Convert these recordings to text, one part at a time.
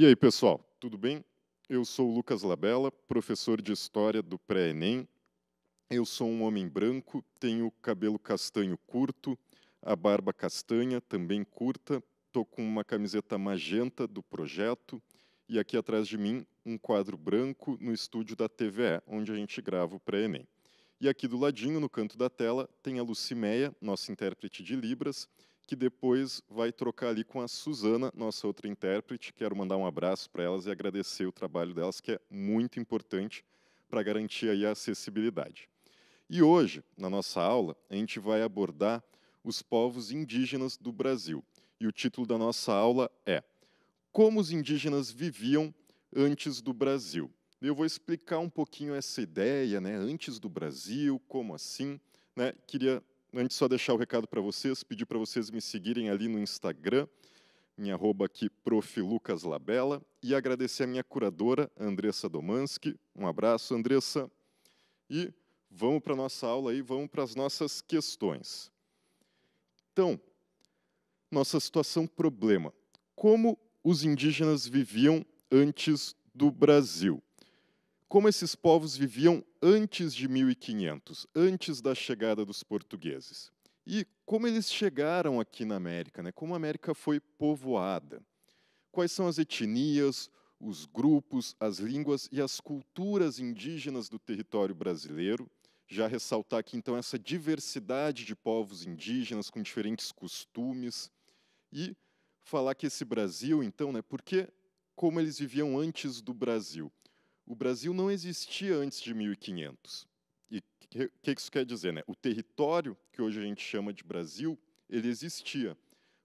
E aí, pessoal, tudo bem? Eu sou o Lucas Labella, professor de História do Pré-ENEM. Eu sou um homem branco, tenho cabelo castanho curto, a barba castanha, também curta, estou com uma camiseta magenta do projeto e aqui atrás de mim um quadro branco no estúdio da TVE, onde a gente grava o Pré-ENEM. E aqui do ladinho, no canto da tela, tem a Lucimeia, nossa intérprete de Libras, que depois vai trocar ali com a Suzana, nossa outra intérprete. Quero mandar um abraço para elas e agradecer o trabalho delas, que é muito importante para garantir aí a acessibilidade. E hoje, na nossa aula, a gente vai abordar os povos indígenas do Brasil. E o título da nossa aula é Como os indígenas viviam antes do Brasil. Eu vou explicar um pouquinho essa ideia, né? Antes do Brasil, como assim? Né? Queria antes só deixar o recado para vocês, pedir para vocês me seguirem ali no Instagram, minha arroba aqui, prof. Lucas Labella, e agradecer a minha curadora, Andressa Domanski. Um abraço, Andressa. E vamos para a nossa aula aí, vamos para as nossas questões. Então, nossa situação problema. Como os indígenas viviam antes do Brasil? como esses povos viviam antes de 1500, antes da chegada dos portugueses. E como eles chegaram aqui na América, né? como a América foi povoada. Quais são as etnias, os grupos, as línguas e as culturas indígenas do território brasileiro. Já ressaltar aqui, então, essa diversidade de povos indígenas com diferentes costumes. E falar que esse Brasil, então, né, porque como eles viviam antes do Brasil. O Brasil não existia antes de 1500. E o que, que isso quer dizer? Né? O território que hoje a gente chama de Brasil, ele existia.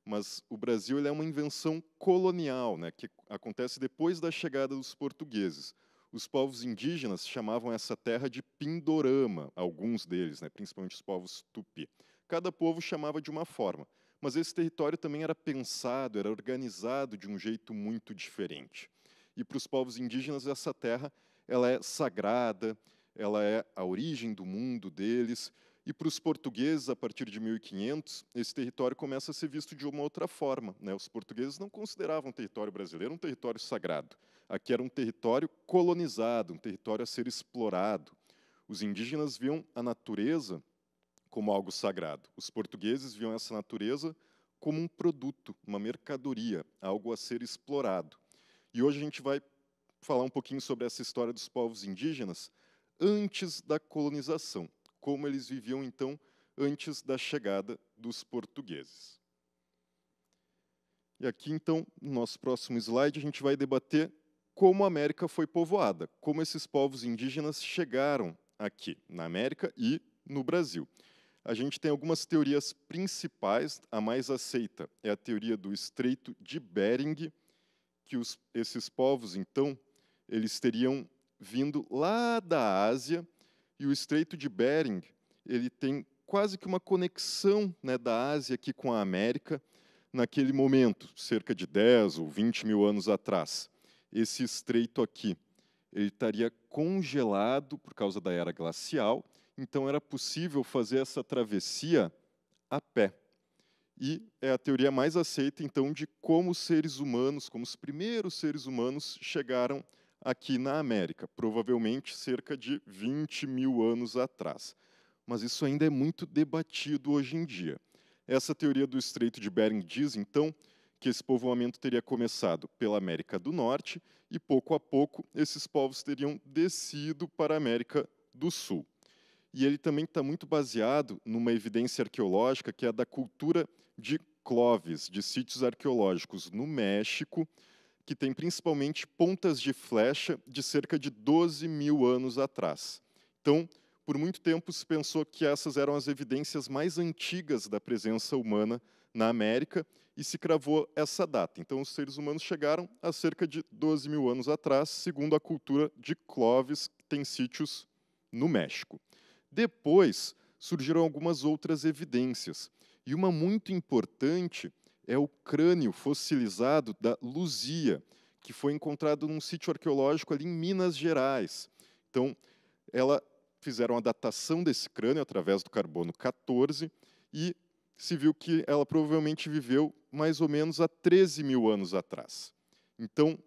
Mas o Brasil ele é uma invenção colonial, né, que acontece depois da chegada dos portugueses. Os povos indígenas chamavam essa terra de Pindorama, alguns deles, né, principalmente os povos tupi. Cada povo chamava de uma forma, mas esse território também era pensado, era organizado de um jeito muito diferente e para os povos indígenas essa terra ela é sagrada, ela é a origem do mundo deles. E para os portugueses, a partir de 1500, esse território começa a ser visto de uma outra forma. Né? Os portugueses não consideravam o território brasileiro um território sagrado. Aqui era um território colonizado, um território a ser explorado. Os indígenas viam a natureza como algo sagrado. Os portugueses viam essa natureza como um produto, uma mercadoria, algo a ser explorado. E hoje a gente vai falar um pouquinho sobre essa história dos povos indígenas antes da colonização, como eles viviam então antes da chegada dos portugueses. E aqui então, no nosso próximo slide, a gente vai debater como a América foi povoada, como esses povos indígenas chegaram aqui na América e no Brasil. A gente tem algumas teorias principais, a mais aceita é a teoria do Estreito de Bering, que os, esses povos, então, eles teriam vindo lá da Ásia, e o Estreito de Bering ele tem quase que uma conexão né, da Ásia aqui com a América naquele momento, cerca de 10 ou 20 mil anos atrás. Esse estreito aqui ele estaria congelado por causa da era glacial, então era possível fazer essa travessia a pé e é a teoria mais aceita, então, de como os seres humanos, como os primeiros seres humanos chegaram aqui na América, provavelmente cerca de 20 mil anos atrás. Mas isso ainda é muito debatido hoje em dia. Essa teoria do Estreito de Bering diz, então, que esse povoamento teria começado pela América do Norte e, pouco a pouco, esses povos teriam descido para a América do Sul. E ele também está muito baseado numa evidência arqueológica que é a da cultura de Clovis, de sítios arqueológicos no México, que tem principalmente pontas de flecha de cerca de 12 mil anos atrás. Então, por muito tempo se pensou que essas eram as evidências mais antigas da presença humana na América e se cravou essa data. Então, os seres humanos chegaram há cerca de 12 mil anos atrás, segundo a cultura de Clovis, que tem sítios no México. Depois surgiram algumas outras evidências. E uma muito importante é o crânio fossilizado da Luzia, que foi encontrado num sítio arqueológico ali em Minas Gerais. Então, ela fizeram a datação desse crânio através do carbono 14 e se viu que ela provavelmente viveu mais ou menos há 13 mil anos atrás. Então,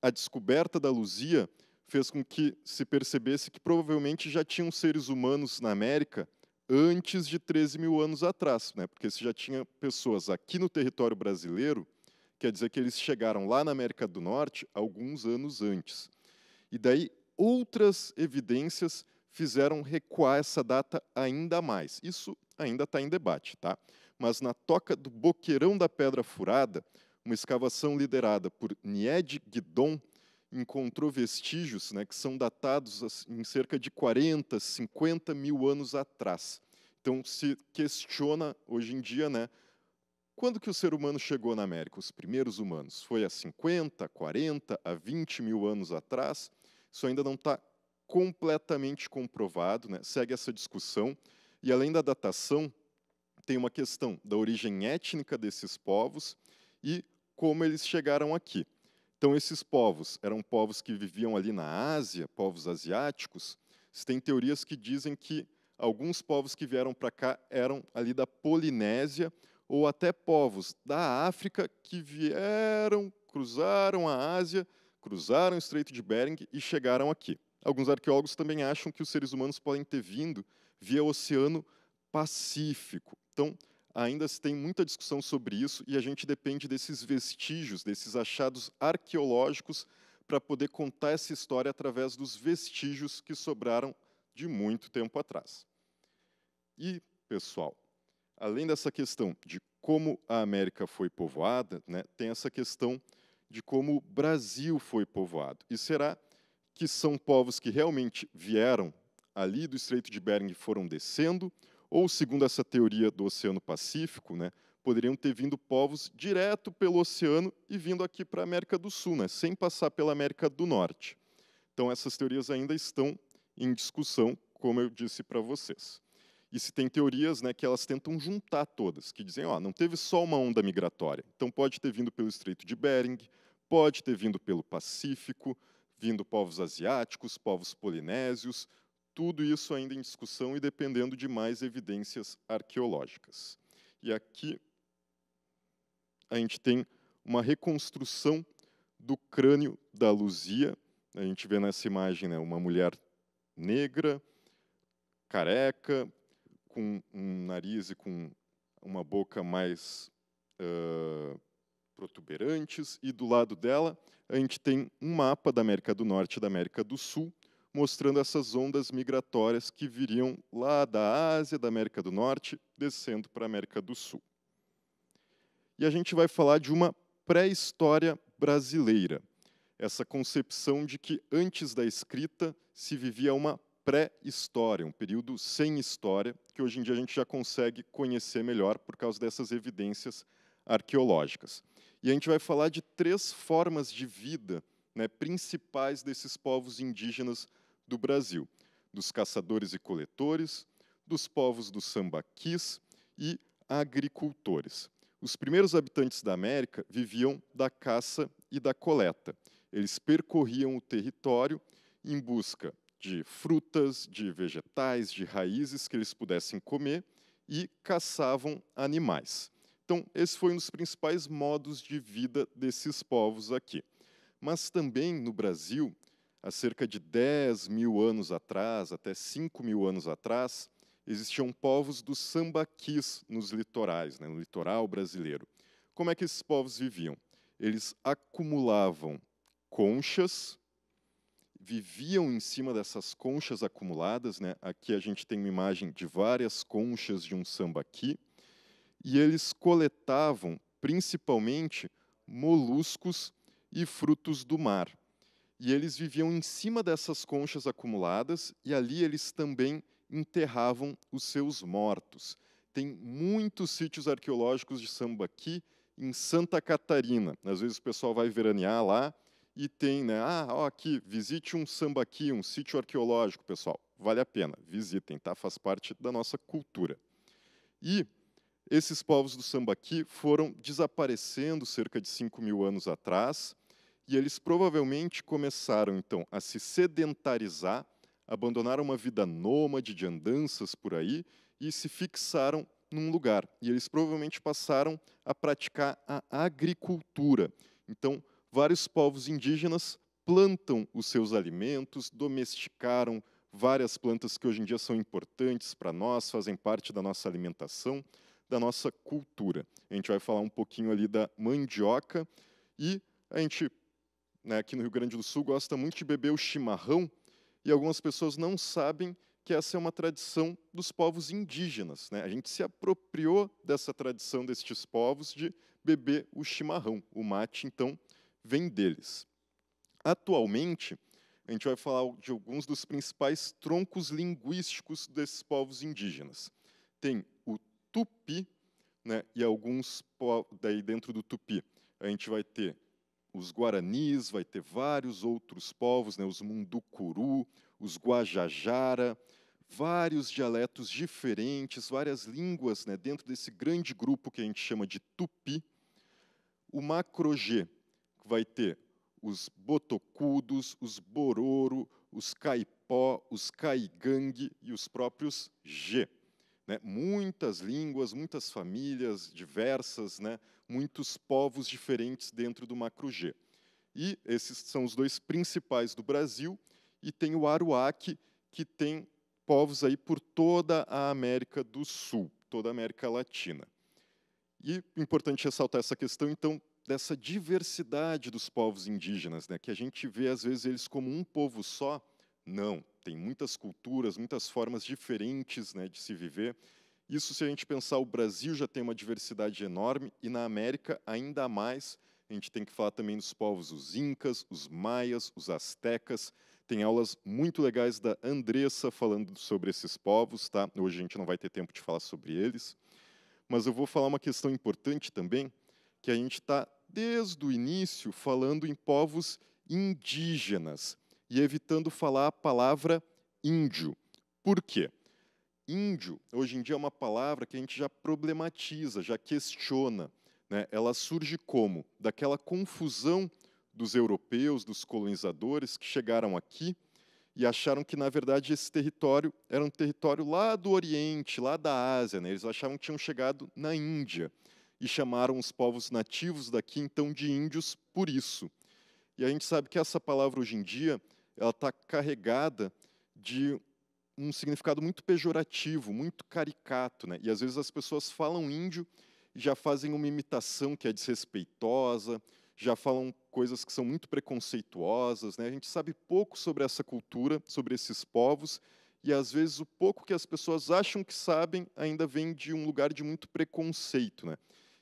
a descoberta da Luzia fez com que se percebesse que provavelmente já tinham seres humanos na América antes de 13 mil anos atrás, né? porque se já tinha pessoas aqui no território brasileiro, quer dizer que eles chegaram lá na América do Norte alguns anos antes. E daí outras evidências fizeram recuar essa data ainda mais. Isso ainda está em debate, tá? Mas na toca do Boqueirão da Pedra Furada, uma escavação liderada por Nied Guidon encontrou vestígios né, que são datados em cerca de 40, 50 mil anos atrás. Então se questiona hoje em dia, né, quando que o ser humano chegou na América? Os primeiros humanos? Foi há 50, 40, a 20 mil anos atrás? Isso ainda não está completamente comprovado, né? segue essa discussão. E além da datação, tem uma questão da origem étnica desses povos e como eles chegaram aqui. Então, esses povos eram povos que viviam ali na Ásia, povos asiáticos. Tem teorias que dizem que alguns povos que vieram para cá eram ali da Polinésia, ou até povos da África que vieram, cruzaram a Ásia, cruzaram o Estreito de Bering e chegaram aqui. Alguns arqueólogos também acham que os seres humanos podem ter vindo via o Oceano Pacífico. Então, ainda se tem muita discussão sobre isso e a gente depende desses vestígios, desses achados arqueológicos, para poder contar essa história através dos vestígios que sobraram de muito tempo atrás. E, pessoal, além dessa questão de como a América foi povoada, né, tem essa questão de como o Brasil foi povoado. E será que são povos que realmente vieram ali do Estreito de Bering e foram descendo? Ou, segundo essa teoria do Oceano Pacífico, né, poderiam ter vindo povos direto pelo oceano e vindo aqui para a América do Sul, né, sem passar pela América do Norte. Então, essas teorias ainda estão em discussão, como eu disse para vocês. E se tem teorias né, que elas tentam juntar todas, que dizem, ó, não teve só uma onda migratória, então pode ter vindo pelo Estreito de Bering, pode ter vindo pelo Pacífico, vindo povos asiáticos, povos polinésios, tudo isso ainda em discussão e dependendo de mais evidências arqueológicas. E aqui a gente tem uma reconstrução do crânio da Luzia. A gente vê nessa imagem né, uma mulher negra, careca, com um nariz e com uma boca mais uh, protuberantes, e do lado dela a gente tem um mapa da América do Norte e da América do Sul, mostrando essas ondas migratórias que viriam lá da Ásia, da América do Norte, descendo para a América do Sul. E a gente vai falar de uma pré-história brasileira, essa concepção de que antes da escrita se vivia uma pré-história, um período sem história, que hoje em dia a gente já consegue conhecer melhor por causa dessas evidências arqueológicas. E a gente vai falar de três formas de vida né, principais desses povos indígenas do Brasil, dos caçadores e coletores, dos povos dos sambaquis e agricultores. Os primeiros habitantes da América viviam da caça e da coleta. Eles percorriam o território em busca de frutas, de vegetais, de raízes que eles pudessem comer e caçavam animais. Então, esse foi um dos principais modos de vida desses povos aqui. Mas também no Brasil Há cerca de 10 mil anos atrás, até 5 mil anos atrás, existiam povos dos sambaquis nos litorais, né, no litoral brasileiro. Como é que esses povos viviam? Eles acumulavam conchas, viviam em cima dessas conchas acumuladas. Né? Aqui a gente tem uma imagem de várias conchas de um sambaqui. E eles coletavam, principalmente, moluscos e frutos do mar. E eles viviam em cima dessas conchas acumuladas e ali eles também enterravam os seus mortos. Tem muitos sítios arqueológicos de Sambaqui em Santa Catarina. Às vezes o pessoal vai veranear lá e tem, né? Ah, ó, aqui, visite um Sambaqui, um sítio arqueológico, pessoal. Vale a pena, visitem, tá? Faz parte da nossa cultura. E esses povos do Sambaqui foram desaparecendo cerca de 5 mil anos atrás e eles provavelmente começaram, então, a se sedentarizar, abandonaram uma vida nômade de andanças por aí e se fixaram num lugar. E eles provavelmente passaram a praticar a agricultura. Então, vários povos indígenas plantam os seus alimentos, domesticaram várias plantas que hoje em dia são importantes para nós, fazem parte da nossa alimentação, da nossa cultura. A gente vai falar um pouquinho ali da mandioca e a gente né, aqui no Rio Grande do Sul, gosta muito de beber o chimarrão, e algumas pessoas não sabem que essa é uma tradição dos povos indígenas. Né? A gente se apropriou dessa tradição destes povos de beber o chimarrão. O mate, então, vem deles. Atualmente, a gente vai falar de alguns dos principais troncos linguísticos desses povos indígenas. Tem o tupi, né, e alguns daí dentro do tupi, a gente vai ter os guaranis, vai ter vários outros povos, né, os munducuru, os guajajara, vários dialetos diferentes, várias línguas né, dentro desse grande grupo que a gente chama de tupi. O Macro-G, vai ter os botocudos, os bororo, os caipó, os caigangue e os próprios g. Né? Muitas línguas, muitas famílias diversas, né? muitos povos diferentes dentro do Macro G. E esses são os dois principais do Brasil, e tem o Aruac, que tem povos aí por toda a América do Sul, toda a América Latina. E importante ressaltar essa questão, então, dessa diversidade dos povos indígenas, né? que a gente vê às vezes eles como um povo só. Não, tem muitas culturas, muitas formas diferentes né, de se viver. Isso, se a gente pensar, o Brasil já tem uma diversidade enorme e na América ainda mais. A gente tem que falar também dos povos, os incas, os maias, os astecas. Tem aulas muito legais da Andressa falando sobre esses povos, tá? Hoje a gente não vai ter tempo de falar sobre eles. Mas eu vou falar uma questão importante também, que a gente está desde o início falando em povos indígenas e evitando falar a palavra índio. Por quê? Índio, hoje em dia, é uma palavra que a gente já problematiza, já questiona. Né? Ela surge como? Daquela confusão dos europeus, dos colonizadores que chegaram aqui e acharam que, na verdade, esse território era um território lá do Oriente, lá da Ásia. Né? Eles achavam que tinham chegado na Índia e chamaram os povos nativos daqui, então, de índios por isso. E a gente sabe que essa palavra hoje em dia ela está carregada de um significado muito pejorativo, muito caricato, né? E às vezes as pessoas falam índio e já fazem uma imitação que é desrespeitosa, já falam coisas que são muito preconceituosas, né? A gente sabe pouco sobre essa cultura, sobre esses povos, e às vezes o pouco que as pessoas acham que sabem ainda vem de um lugar de muito preconceito, né?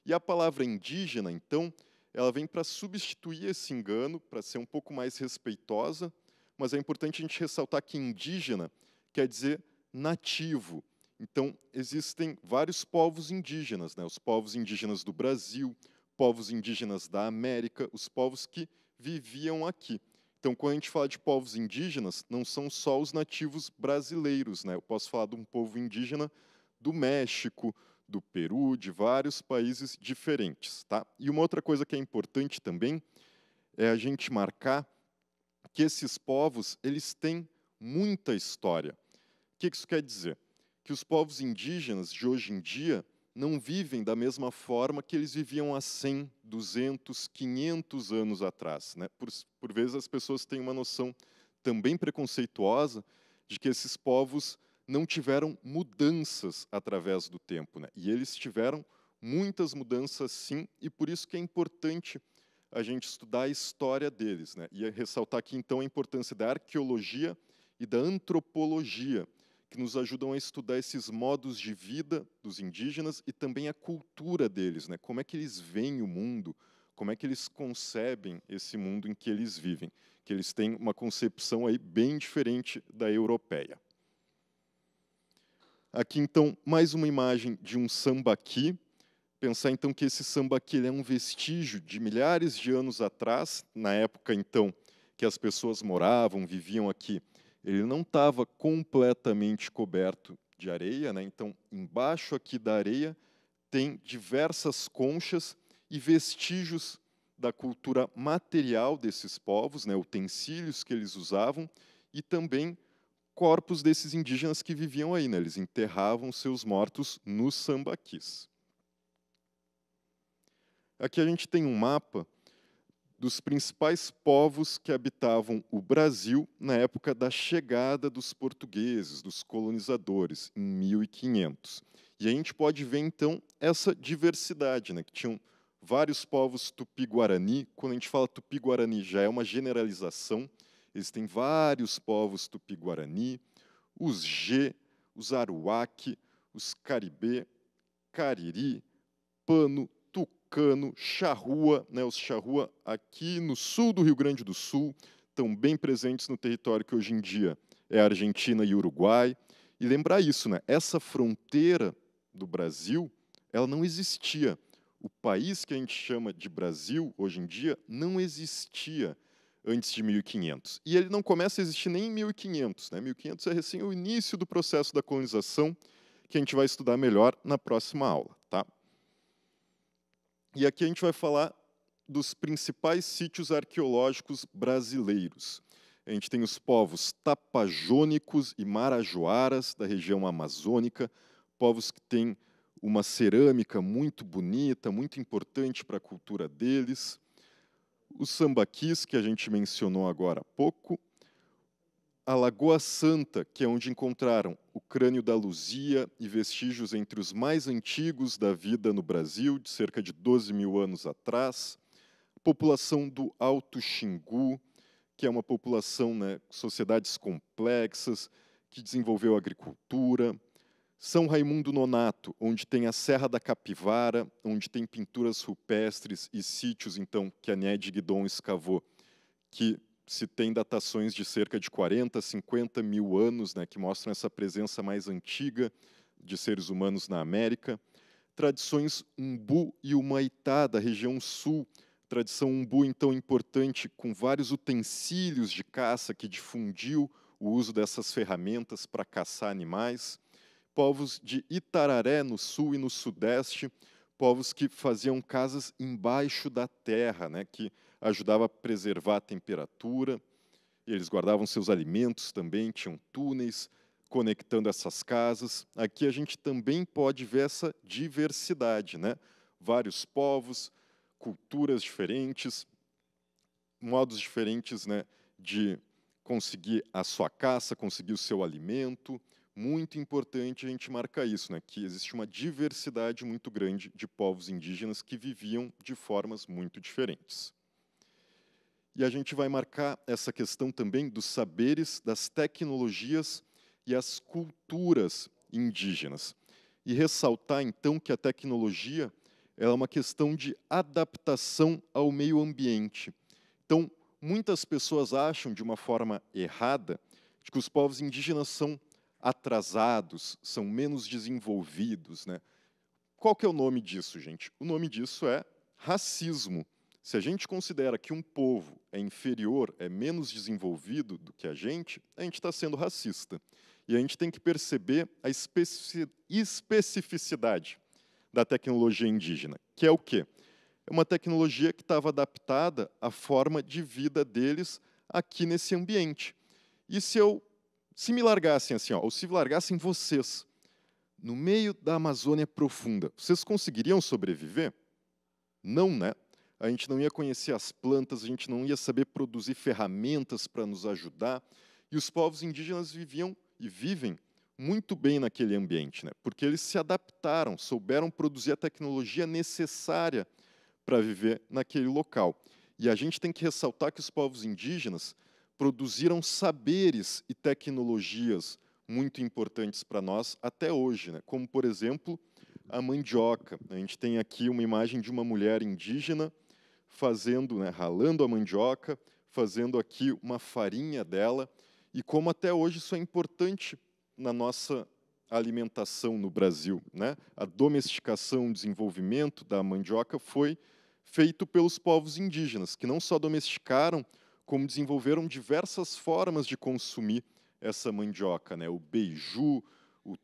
E a palavra indígena, então, ela vem para substituir esse engano, para ser um pouco mais respeitosa, mas é importante a gente ressaltar que indígena quer dizer nativo. Então, existem vários povos indígenas, né? os povos indígenas do Brasil, povos indígenas da América, os povos que viviam aqui. Então, quando a gente fala de povos indígenas, não são só os nativos brasileiros. Né? Eu posso falar de um povo indígena do México, do Peru, de vários países diferentes. Tá? E uma outra coisa que é importante também é a gente marcar que esses povos eles têm muita história. O que isso quer dizer? Que os povos indígenas de hoje em dia não vivem da mesma forma que eles viviam há 100, 200, 500 anos atrás. Né? Por, por vezes as pessoas têm uma noção também preconceituosa de que esses povos não tiveram mudanças através do tempo. Né? E eles tiveram muitas mudanças sim, e por isso que é importante a gente estudar a história deles. Né? E ressaltar aqui, então, a importância da arqueologia e da antropologia, que nos ajudam a estudar esses modos de vida dos indígenas e também a cultura deles, né? como é que eles veem o mundo, como é que eles concebem esse mundo em que eles vivem, que eles têm uma concepção aí bem diferente da europeia. Aqui, então, mais uma imagem de um sambaqui, Pensar então que esse sambaqueira é um vestígio de milhares de anos atrás, na época então que as pessoas moravam, viviam aqui, ele não estava completamente coberto de areia, né? então embaixo aqui da areia tem diversas conchas e vestígios da cultura material desses povos, né? utensílios que eles usavam e também corpos desses indígenas que viviam aí, né? eles enterravam seus mortos nos sambaquis. Aqui a gente tem um mapa dos principais povos que habitavam o Brasil na época da chegada dos portugueses, dos colonizadores, em 1500. E a gente pode ver, então, essa diversidade, né, que tinham vários povos tupi-guarani. Quando a gente fala tupi-guarani, já é uma generalização. Existem vários povos tupi-guarani, os G, os Aruac, os Caribê, Cariri, Pano, Tucano, Charrua, né, os Charrua aqui no sul do Rio Grande do Sul, estão bem presentes no território que hoje em dia é Argentina e Uruguai. E lembrar isso, né, essa fronteira do Brasil, ela não existia. O país que a gente chama de Brasil hoje em dia não existia antes de 1500. E ele não começa a existir nem em 1500. Né? 1500 é recém o início do processo da colonização, que a gente vai estudar melhor na próxima aula. E aqui a gente vai falar dos principais sítios arqueológicos brasileiros. A gente tem os povos tapajônicos e marajoaras da região amazônica, povos que têm uma cerâmica muito bonita, muito importante para a cultura deles. Os sambaquis, que a gente mencionou agora há pouco, a Lagoa Santa, que é onde encontraram o crânio da Luzia e vestígios entre os mais antigos da vida no Brasil, de cerca de 12 mil anos atrás, a população do Alto Xingu, que é uma população, né, sociedades complexas, que desenvolveu agricultura, são Raimundo Nonato, onde tem a Serra da Capivara, onde tem pinturas rupestres e sítios então que a Néd Guidon escavou, que se tem datações de cerca de 40, 50 mil anos, né, que mostram essa presença mais antiga de seres humanos na América. Tradições umbu e humaitá, da região sul. Tradição umbu, então, importante, com vários utensílios de caça que difundiu o uso dessas ferramentas para caçar animais. Povos de Itararé, no sul e no sudeste, povos que faziam casas embaixo da terra, né, que ajudava a preservar a temperatura. Eles guardavam seus alimentos também, tinham túneis conectando essas casas. Aqui a gente também pode ver essa diversidade, né? Vários povos, culturas diferentes, modos diferentes, né, de conseguir a sua caça, conseguir o seu alimento, muito importante a gente marcar isso, né? que existe uma diversidade muito grande de povos indígenas que viviam de formas muito diferentes. E a gente vai marcar essa questão também dos saberes, das tecnologias e as culturas indígenas. E ressaltar, então, que a tecnologia é uma questão de adaptação ao meio ambiente. Então, muitas pessoas acham, de uma forma errada, de que os povos indígenas são atrasados, são menos desenvolvidos. Né? Qual que é o nome disso, gente? O nome disso é racismo. Se a gente considera que um povo é inferior, é menos desenvolvido do que a gente, a gente está sendo racista. E a gente tem que perceber a especificidade da tecnologia indígena, que é o quê? É uma tecnologia que estava adaptada à forma de vida deles aqui nesse ambiente. E se eu se me largassem assim, ó, ou se largassem vocês no meio da Amazônia profunda, vocês conseguiriam sobreviver? Não, né? A gente não ia conhecer as plantas, a gente não ia saber produzir ferramentas para nos ajudar, e os povos indígenas viviam e vivem muito bem naquele ambiente, né? Porque eles se adaptaram, souberam produzir a tecnologia necessária para viver naquele local. E a gente tem que ressaltar que os povos indígenas produziram saberes e tecnologias muito importantes para nós até hoje, né? como, por exemplo, a mandioca. A gente tem aqui uma imagem de uma mulher indígena fazendo, né, ralando a mandioca, fazendo aqui uma farinha dela, e como até hoje isso é importante na nossa alimentação no Brasil. Né? A domesticação, o desenvolvimento da mandioca foi feito pelos povos indígenas, que não só domesticaram como desenvolveram diversas formas de consumir essa mandioca, né? o beiju, o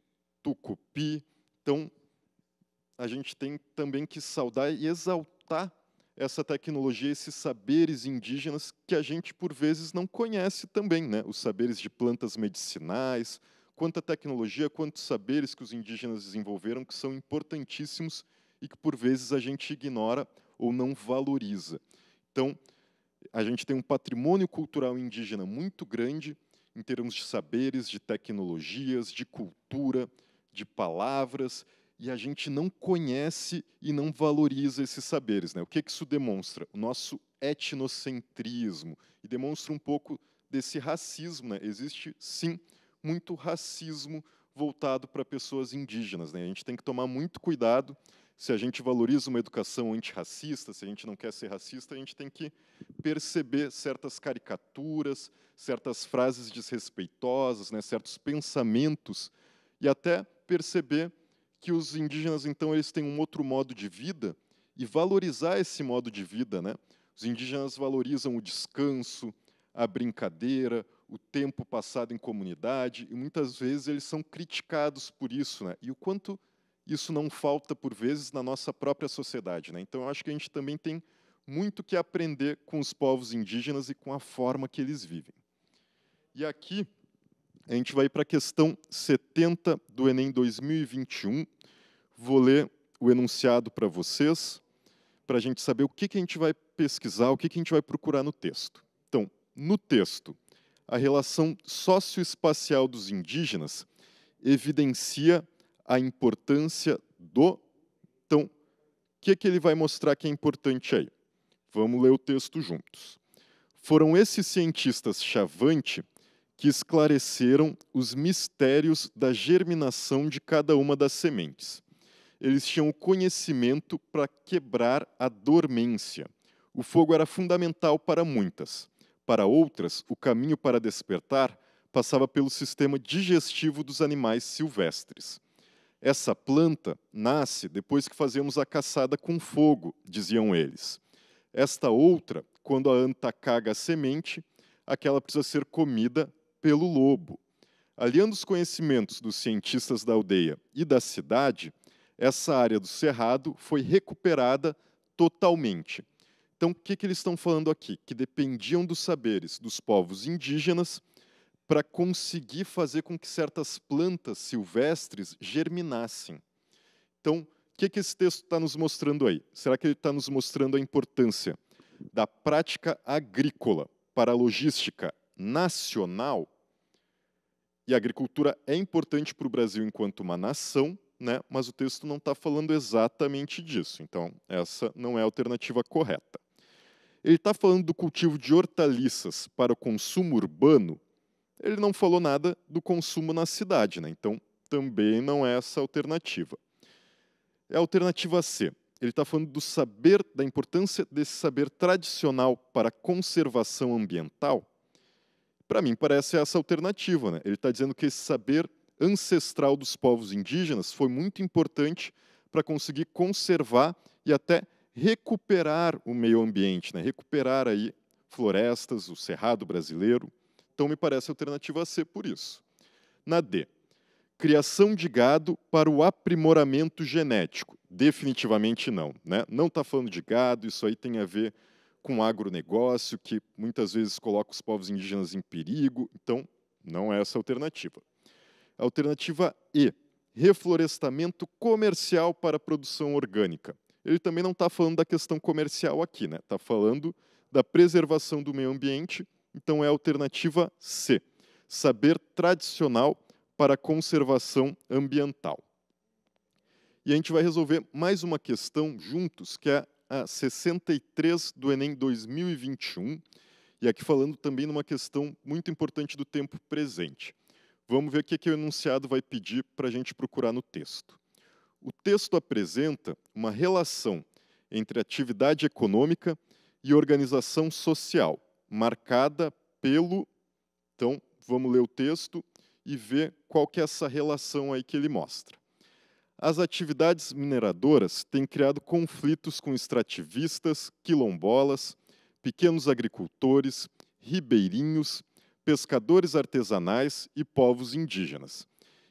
tucupi. Então, a gente tem também que saudar e exaltar essa tecnologia, esses saberes indígenas que a gente, por vezes, não conhece também. Né? Os saberes de plantas medicinais, quanta tecnologia, quantos saberes que os indígenas desenvolveram que são importantíssimos e que, por vezes, a gente ignora ou não valoriza. Então, a gente tem um patrimônio cultural indígena muito grande em termos de saberes, de tecnologias, de cultura, de palavras, e a gente não conhece e não valoriza esses saberes. Né? O que, que isso demonstra? O nosso etnocentrismo, e demonstra um pouco desse racismo. Né? Existe, sim, muito racismo voltado para pessoas indígenas. Né? A gente tem que tomar muito cuidado se a gente valoriza uma educação antirracista, se a gente não quer ser racista, a gente tem que perceber certas caricaturas, certas frases desrespeitosas, né, certos pensamentos, e até perceber que os indígenas, então, eles têm um outro modo de vida e valorizar esse modo de vida. Né? Os indígenas valorizam o descanso, a brincadeira, o tempo passado em comunidade, e muitas vezes eles são criticados por isso. Né? E o quanto isso não falta, por vezes, na nossa própria sociedade. Né? Então, eu acho que a gente também tem muito que aprender com os povos indígenas e com a forma que eles vivem. E aqui, a gente vai para a questão 70 do Enem 2021. Vou ler o enunciado para vocês, para a gente saber o que, que a gente vai pesquisar, o que, que a gente vai procurar no texto. Então, no texto, a relação socioespacial dos indígenas evidencia a importância do. Então, o que, é que ele vai mostrar que é importante aí? Vamos ler o texto juntos. Foram esses cientistas Chavante que esclareceram os mistérios da germinação de cada uma das sementes. Eles tinham o conhecimento para quebrar a dormência. O fogo era fundamental para muitas. Para outras, o caminho para despertar passava pelo sistema digestivo dos animais silvestres. Essa planta nasce depois que fazemos a caçada com fogo, diziam eles. Esta outra, quando a anta caga a semente, aquela precisa ser comida pelo lobo. Aliando os conhecimentos dos cientistas da aldeia e da cidade, essa área do cerrado foi recuperada totalmente. Então, o que, que eles estão falando aqui? Que dependiam dos saberes dos povos indígenas para conseguir fazer com que certas plantas silvestres germinassem. Então, o que, que esse texto está nos mostrando aí? Será que ele está nos mostrando a importância da prática agrícola para a logística nacional? E a agricultura é importante para o Brasil enquanto uma nação, né? mas o texto não está falando exatamente disso. Então, essa não é a alternativa correta. Ele está falando do cultivo de hortaliças para o consumo urbano ele não falou nada do consumo na cidade, né? então também não é essa a alternativa. É a alternativa C. Ele está falando do saber, da importância desse saber tradicional para a conservação ambiental. Para mim, parece essa a alternativa. Né? Ele está dizendo que esse saber ancestral dos povos indígenas foi muito importante para conseguir conservar e até recuperar o meio ambiente, né? recuperar aí florestas, o cerrado brasileiro. Então, me parece a alternativa C por isso. Na D, criação de gado para o aprimoramento genético. Definitivamente não. Né? Não está falando de gado, isso aí tem a ver com agronegócio, que muitas vezes coloca os povos indígenas em perigo. Então, não é essa a alternativa. Alternativa E, reflorestamento comercial para produção orgânica. Ele também não está falando da questão comercial aqui, né? Está falando da preservação do meio ambiente então é a alternativa C, saber tradicional para conservação ambiental. E a gente vai resolver mais uma questão juntos, que é a 63 do Enem 2021, e aqui falando também numa questão muito importante do tempo presente. Vamos ver o que, que o enunciado vai pedir para a gente procurar no texto. O texto apresenta uma relação entre atividade econômica e organização social, marcada pelo. Então, vamos ler o texto e ver qual que é essa relação aí que ele mostra. As atividades mineradoras têm criado conflitos com extrativistas, quilombolas, pequenos agricultores, ribeirinhos, pescadores artesanais e povos indígenas.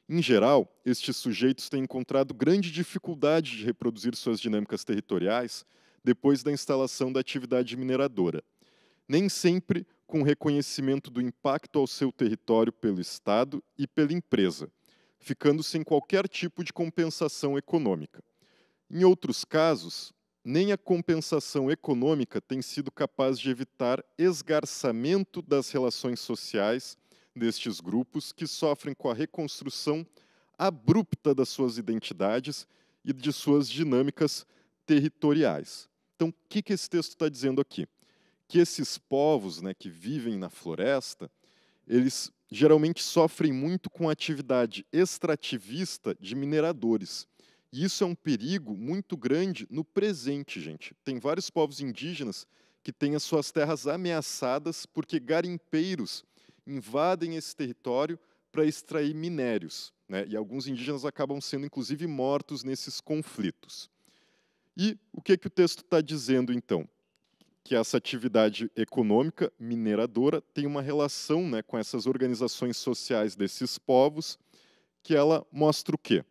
Em geral, estes sujeitos têm encontrado grande dificuldade de reproduzir suas dinâmicas territoriais depois da instalação da atividade mineradora nem sempre com reconhecimento do impacto ao seu território pelo Estado e pela empresa, ficando sem qualquer tipo de compensação econômica. Em outros casos, nem a compensação econômica tem sido capaz de evitar esgarçamento das relações sociais destes grupos que sofrem com a reconstrução abrupta das suas identidades e de suas dinâmicas territoriais. Então, o que, esse texto está dizendo aqui? que esses povos né, que vivem na floresta, eles geralmente sofrem muito com a atividade extrativista de mineradores. E isso é um perigo muito grande no presente, gente. Tem vários povos indígenas que têm as suas terras ameaçadas porque garimpeiros invadem esse território para extrair minérios. Né? E alguns indígenas acabam sendo, inclusive, mortos nesses conflitos. E o que, que o texto está dizendo, então? que essa atividade econômica mineradora tem uma relação né, com essas organizações sociais desses povos, que ela mostra o quê?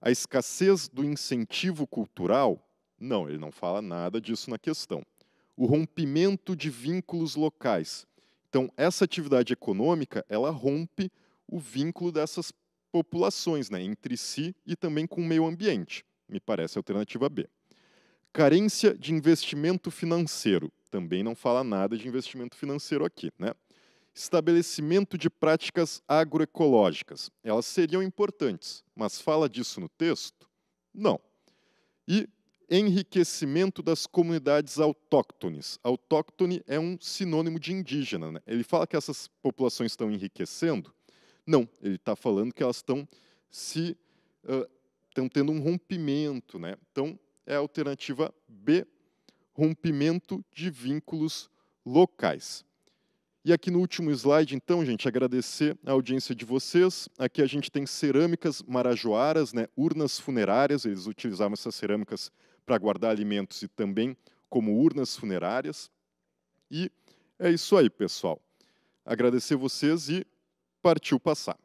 A escassez do incentivo cultural? Não, ele não fala nada disso na questão. O rompimento de vínculos locais. Então, essa atividade econômica, ela rompe o vínculo dessas populações né, entre si e também com o meio ambiente. Me parece a alternativa B. Carência de investimento financeiro. Também não fala nada de investimento financeiro aqui, né? Estabelecimento de práticas agroecológicas. Elas seriam importantes, mas fala disso no texto? Não. E enriquecimento das comunidades autóctones. Autóctone é um sinônimo de indígena. Né? Ele fala que essas populações estão enriquecendo? Não, ele está falando que elas estão se estão tendo um rompimento, né? Então é a alternativa B, rompimento de vínculos locais. E aqui no último slide, então, gente, agradecer a audiência de vocês. Aqui a gente tem cerâmicas marajoaras, né, urnas funerárias, eles utilizavam essas cerâmicas para guardar alimentos e também como urnas funerárias. E é isso aí, pessoal. Agradecer vocês e partiu passar.